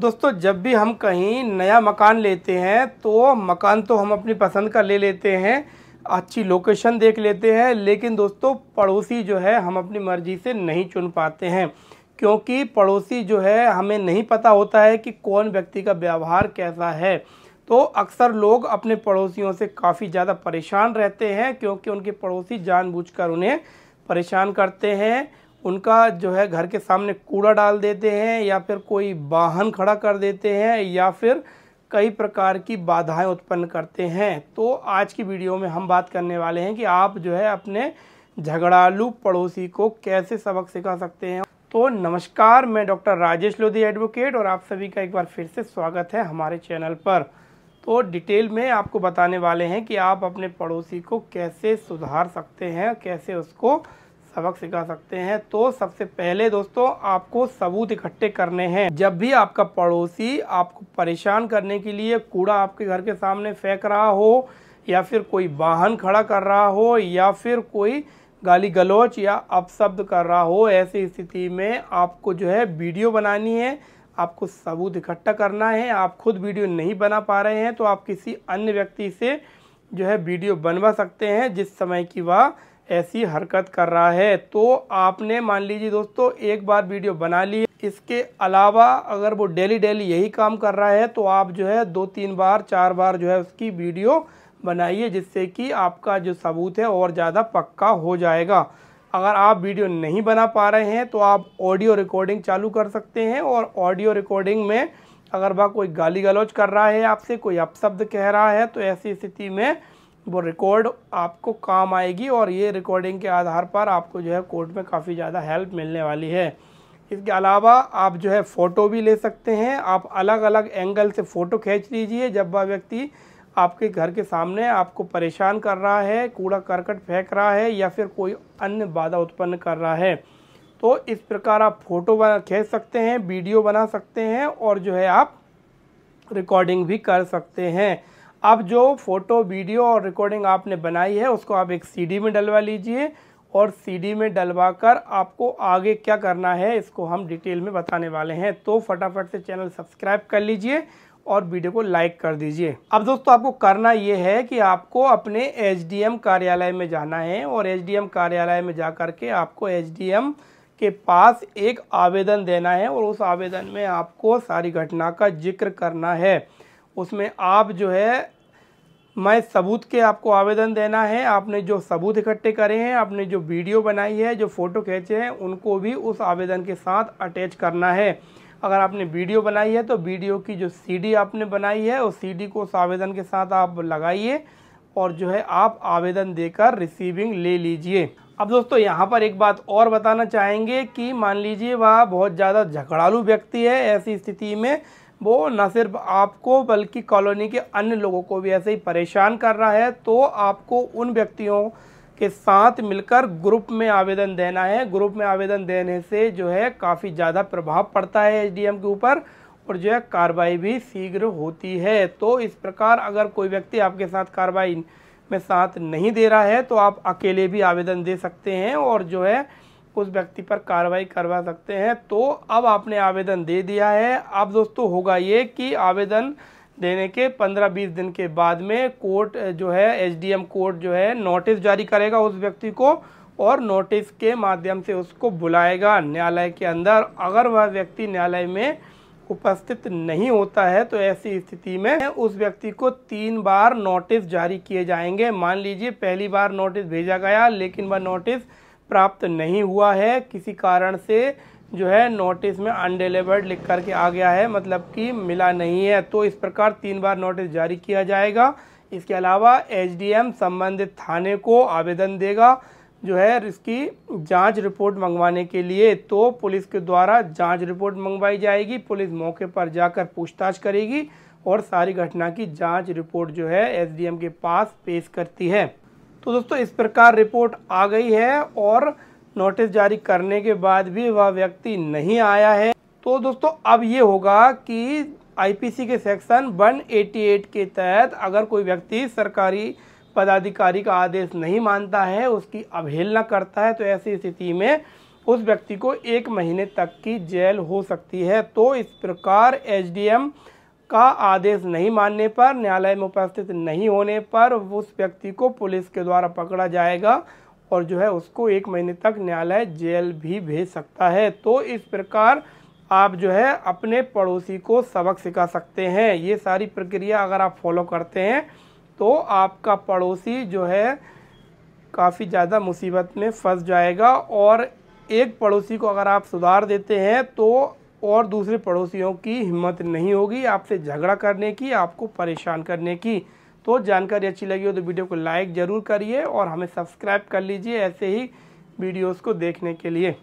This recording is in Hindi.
दोस्तों जब भी हम कहीं नया मकान लेते हैं तो मकान तो हम अपनी पसंद का ले लेते हैं अच्छी लोकेशन देख लेते हैं लेकिन दोस्तों पड़ोसी जो है हम अपनी मर्ज़ी से नहीं चुन पाते हैं क्योंकि पड़ोसी जो है हमें नहीं पता होता है कि कौन व्यक्ति का व्यवहार कैसा है तो अक्सर लोग अपने पड़ोसियों से काफ़ी ज़्यादा परेशान रहते हैं क्योंकि उनके पड़ोसी जानबूझकर उन्हें परेशान करते हैं उनका जो है घर के सामने कूड़ा डाल देते हैं या फिर कोई वाहन खड़ा कर देते हैं या फिर कई प्रकार की बाधाएं उत्पन्न करते हैं तो आज की वीडियो में हम बात करने वाले हैं कि आप जो है अपने झगड़ालू पड़ोसी को कैसे सबक सिखा सकते हैं तो नमस्कार मैं डॉक्टर राजेश लोधी एडवोकेट और आप सभी का एक बार फिर से स्वागत है हमारे चैनल पर तो डिटेल में आपको बताने वाले हैं कि आप अपने पड़ोसी को कैसे सुधार सकते हैं कैसे उसको सबक सिखा सकते हैं तो सबसे पहले दोस्तों आपको सबूत इकट्ठे करने हैं जब भी आपका पड़ोसी आपको परेशान करने के लिए कूड़ा आपके घर के सामने फेंक रहा हो या फिर कोई वाहन खड़ा कर रहा हो या फिर कोई गाली गलौच या अपशब्द कर रहा हो ऐसी स्थिति में आपको जो है वीडियो बनानी है आपको सबूत इकट्ठा करना है आप खुद वीडियो नहीं बना पा रहे हैं तो आप किसी अन्य व्यक्ति से जो है वीडियो बनवा सकते हैं जिस समय की वह ऐसी हरकत कर रहा है तो आपने मान लीजिए दोस्तों एक बार वीडियो बना ली इसके अलावा अगर वो डेली डेली यही काम कर रहा है तो आप जो है दो तीन बार चार बार जो है उसकी वीडियो बनाइए जिससे कि आपका जो सबूत है और ज़्यादा पक्का हो जाएगा अगर आप वीडियो नहीं बना पा रहे हैं तो आप ऑडियो रिकॉर्डिंग चालू कर सकते हैं और ऑडियो रिकॉर्डिंग में अगर वह कोई गाली गलौज कर रहा है आपसे कोई अपशब्द कह रहा है तो ऐसी स्थिति में वो रिकॉर्ड आपको काम आएगी और ये रिकॉर्डिंग के आधार पर आपको जो है कोर्ट में काफ़ी ज़्यादा हेल्प मिलने वाली है इसके अलावा आप जो है फ़ोटो भी ले सकते हैं आप अलग अलग एंगल से फ़ोटो खींच लीजिए जब वह व्यक्ति आपके घर के सामने आपको परेशान कर रहा है कूड़ा करकट फेंक रहा है या फिर कोई अन्य बाधा उत्पन्न कर रहा है तो इस प्रकार आप फ़ोटो बना खींच सकते हैं वीडियो बना सकते हैं और जो है आप रिकॉर्डिंग भी कर सकते हैं अब जो फ़ोटो वीडियो और रिकॉर्डिंग आपने बनाई है उसको आप एक सीडी में डलवा लीजिए और सीडी में डलवा कर आपको आगे क्या करना है इसको हम डिटेल में बताने वाले हैं तो फटाफट से चैनल सब्सक्राइब कर लीजिए और वीडियो को लाइक कर दीजिए अब दोस्तों आपको करना ये है कि आपको अपने एच कार्यालय में जाना है और एच कार्यालय में जा कर के आपको एच के पास एक आवेदन देना है और उस आवेदन में आपको सारी घटना का जिक्र करना है उसमें आप जो है मैं सबूत के आपको आवेदन देना है आपने जो सबूत इकट्ठे करे हैं आपने जो वीडियो बनाई है जो फ़ोटो खींचे हैं उनको भी उस आवेदन के साथ अटैच करना है अगर आपने वीडियो बनाई है तो वीडियो की जो सीडी आपने बनाई है उस सीडी को उस आवेदन के साथ आप लगाइए और जो है आप आवेदन देकर रिसीविंग ले लीजिए अब दोस्तों यहाँ पर एक बात और बताना चाहेंगे कि मान लीजिए वह बहुत ज़्यादा झगड़ालू व्यक्ति है ऐसी स्थिति में वो न सिर्फ आपको बल्कि कॉलोनी के अन्य लोगों को भी ऐसे ही परेशान कर रहा है तो आपको उन व्यक्तियों के साथ मिलकर ग्रुप में आवेदन देना है ग्रुप में आवेदन देने से जो है काफ़ी ज़्यादा प्रभाव पड़ता है एसडीएम के ऊपर और जो है कार्रवाई भी शीघ्र होती है तो इस प्रकार अगर कोई व्यक्ति आपके साथ कार्रवाई में साथ नहीं दे रहा है तो आप अकेले भी आवेदन दे सकते हैं और जो है उस व्यक्ति पर कार्रवाई करवा सकते हैं तो अब आपने आवेदन दे दिया है अब दोस्तों होगा ये कि आवेदन देने के 15-20 दिन के बाद में कोर्ट जो है एसडीएम कोर्ट जो है नोटिस जारी करेगा उस व्यक्ति को और नोटिस के माध्यम से उसको बुलाएगा न्यायालय के अंदर अगर वह व्यक्ति न्यायालय में उपस्थित नहीं होता है तो ऐसी स्थिति में उस व्यक्ति को तीन बार नोटिस जारी किए जाएंगे मान लीजिए पहली बार नोटिस भेजा गया लेकिन वह नोटिस प्राप्त नहीं हुआ है किसी कारण से जो है नोटिस में अनडिलीवर्ड लिख करके आ गया है मतलब कि मिला नहीं है तो इस प्रकार तीन बार नोटिस जारी किया जाएगा इसके अलावा एचडीएम संबंधित थाने को आवेदन देगा जो है इसकी जांच रिपोर्ट मंगवाने के लिए तो पुलिस के द्वारा जांच रिपोर्ट मंगवाई जाएगी पुलिस मौके पर जाकर पूछताछ करेगी और सारी घटना की जांच रिपोर्ट जो है एसडीएम के पास पेश करती है तो दोस्तों इस प्रकार रिपोर्ट आ गई है और नोटिस जारी करने के बाद भी वह व्यक्ति नहीं आया है तो दोस्तों अब ये होगा कि आईपीसी के सेक्शन 188 के तहत अगर कोई व्यक्ति सरकारी पदाधिकारी का आदेश नहीं मानता है उसकी अवहेलना करता है तो ऐसी स्थिति में उस व्यक्ति को एक महीने तक की जेल हो सकती है तो इस प्रकार एच का आदेश नहीं मानने पर न्यायालय में उपस्थित नहीं होने पर उस व्यक्ति को पुलिस के द्वारा पकड़ा जाएगा और जो है उसको एक महीने तक न्यायालय जेल भी भेज सकता है तो इस प्रकार आप जो है अपने पड़ोसी को सबक सिखा सकते हैं ये सारी प्रक्रिया अगर आप फॉलो करते हैं तो आपका पड़ोसी जो है काफ़ी ज़्यादा मुसीबत में फंस जाएगा और एक पड़ोसी को अगर आप सुधार देते हैं तो और दूसरे पड़ोसियों की हिम्मत नहीं होगी आपसे झगड़ा करने की आपको परेशान करने की तो जानकारी अच्छी लगी हो तो वीडियो को लाइक ज़रूर करिए और हमें सब्सक्राइब कर लीजिए ऐसे ही वीडियोस को देखने के लिए